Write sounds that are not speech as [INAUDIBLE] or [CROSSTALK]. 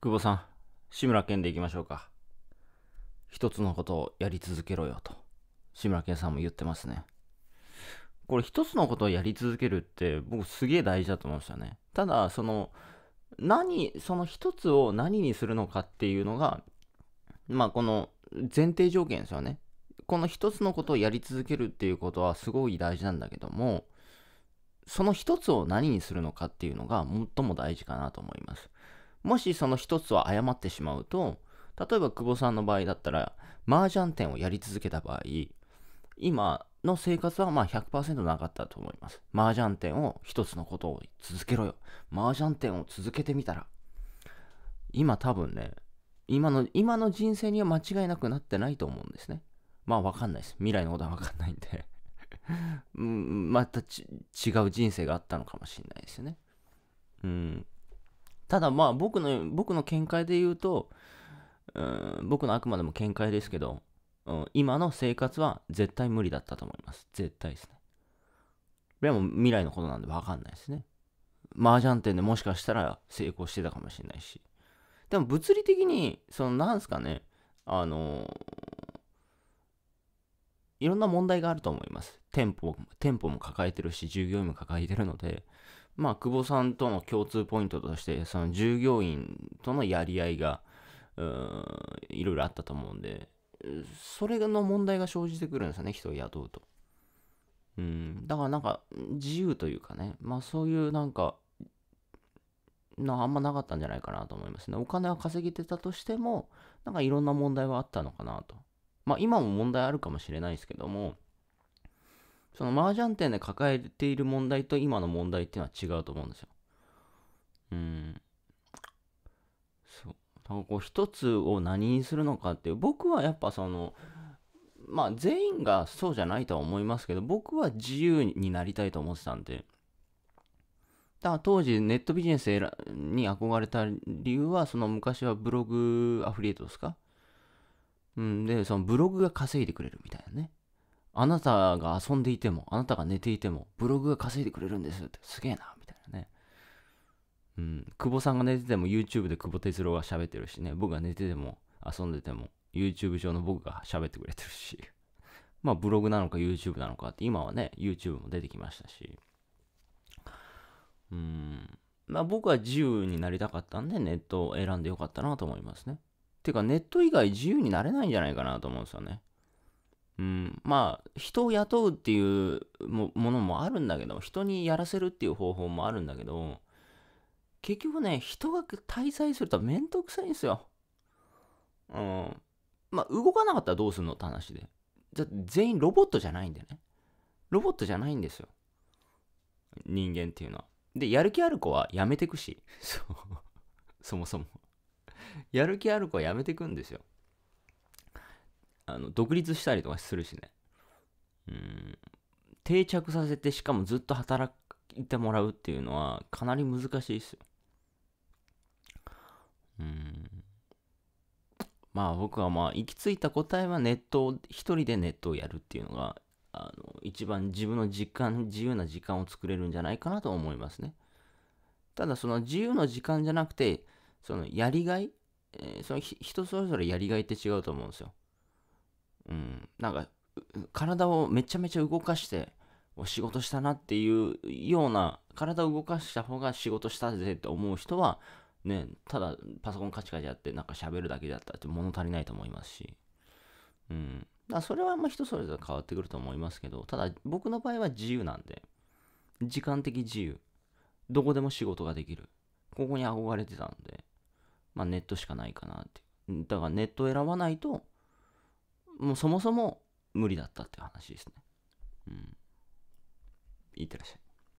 久保さん、志村けんでいきましょうか。一つのことをやり続けろよと、志村けんさんも言ってますね。これ一つのことをやり続けるって僕すげえ大事だと思いましたね。ただ、その、何、その一つを何にするのかっていうのが、まあこの前提条件ですよね。この一つのことをやり続けるっていうことはすごい大事なんだけども、その一つを何にするのかっていうのが最も大事かなと思います。もしその一つを誤ってしまうと、例えば久保さんの場合だったら、麻雀店をやり続けた場合、今の生活はまあ100%なかったと思います。麻雀店を一つのことを続けろよ。麻雀店を続けてみたら、今多分ね、今の、今の人生には間違いなくなってないと思うんですね。まあわかんないです。未来のことはわかんないんで [LAUGHS] また違う人生があったのかもしれないですよね。うん。ただまあ僕の、僕の見解で言うと、うん、僕のあくまでも見解ですけど、うん、今の生活は絶対無理だったと思います。絶対ですね。これはもう未来のことなんで分かんないですね。麻雀店でもしかしたら成功してたかもしれないし。でも物理的に、そのなんすかね、あのー、いろんな問題があると思います。店舗、店舗も抱えてるし、従業員も抱えてるので、まあ、久保さんとの共通ポイントとして、その従業員とのやり合いが、いろいろあったと思うんで、それの問題が生じてくるんですよね、人を雇うと。うん、だからなんか自由というかね、まあそういうなんか、なあんまなかったんじゃないかなと思いますね。お金は稼げてたとしても、なんかいろんな問題はあったのかなと。まあ今も問題あるかもしれないですけども、その麻雀店で抱えている問題と今の問題っていうのは違うと思うんですよ。うん。そう。んかこう一つを何にするのかっていう、僕はやっぱその、まあ全員がそうじゃないとは思いますけど、僕は自由になりたいと思ってたんで。だから当時ネットビジネスに憧れた理由は、その昔はブログアフリエイトですかうん、で、そのブログが稼いでくれるみたいなね。あなたが遊んでいても、あなたが寝ていても、ブログが稼いでくれるんですって、すげえな、みたいなね。うん、久保さんが寝てても YouTube で久保哲郎が喋ってるしね、僕が寝てても遊んでても YouTube 上の僕が喋ってくれてるし、[LAUGHS] まあブログなのか YouTube なのかって、今はね、YouTube も出てきましたし、うん、まあ僕は自由になりたかったんでネットを選んでよかったなと思いますね。てかネット以外自由になれないんじゃないかなと思うんですよね。うん、まあ人を雇うっていうものもあるんだけど人にやらせるっていう方法もあるんだけど結局ね人が滞在すると面倒くさいんですよ。うん、まあ動かなかったらどうするのって話で。じゃ全員ロボットじゃないんでね。ロボットじゃないんですよ。人間っていうのは。でやる気ある子はやめてくし [LAUGHS] そもそもやる気ある子はやめてくんですよ。あの独立したりとかするしね。うん、定着させてしかもずっと働いてもらうっていうのはかなり難しいですよ。うん。まあ僕はまあ行き着いた答えはネットを、一人でネットをやるっていうのが、あの、一番自分の時間、自由な時間を作れるんじゃないかなと思いますね。ただその自由の時間じゃなくて、そのやりがい、えー、その人それぞれやりがいって違うと思うんですよ。うん、なんか体をめちゃめちゃ動かして仕事したなっていうような体を動かした方が仕事したぜって思う人はねただパソコンカチカチやってなんか喋るだけだったって物足りないと思いますしうんだそれはま人それぞれ変わってくると思いますけどただ僕の場合は自由なんで時間的自由どこでも仕事ができるここに憧れてたんでまあネットしかないかなってだからネットを選ばないともうそもそも無理だったっていう話ですね。うん。いってらっしゃい。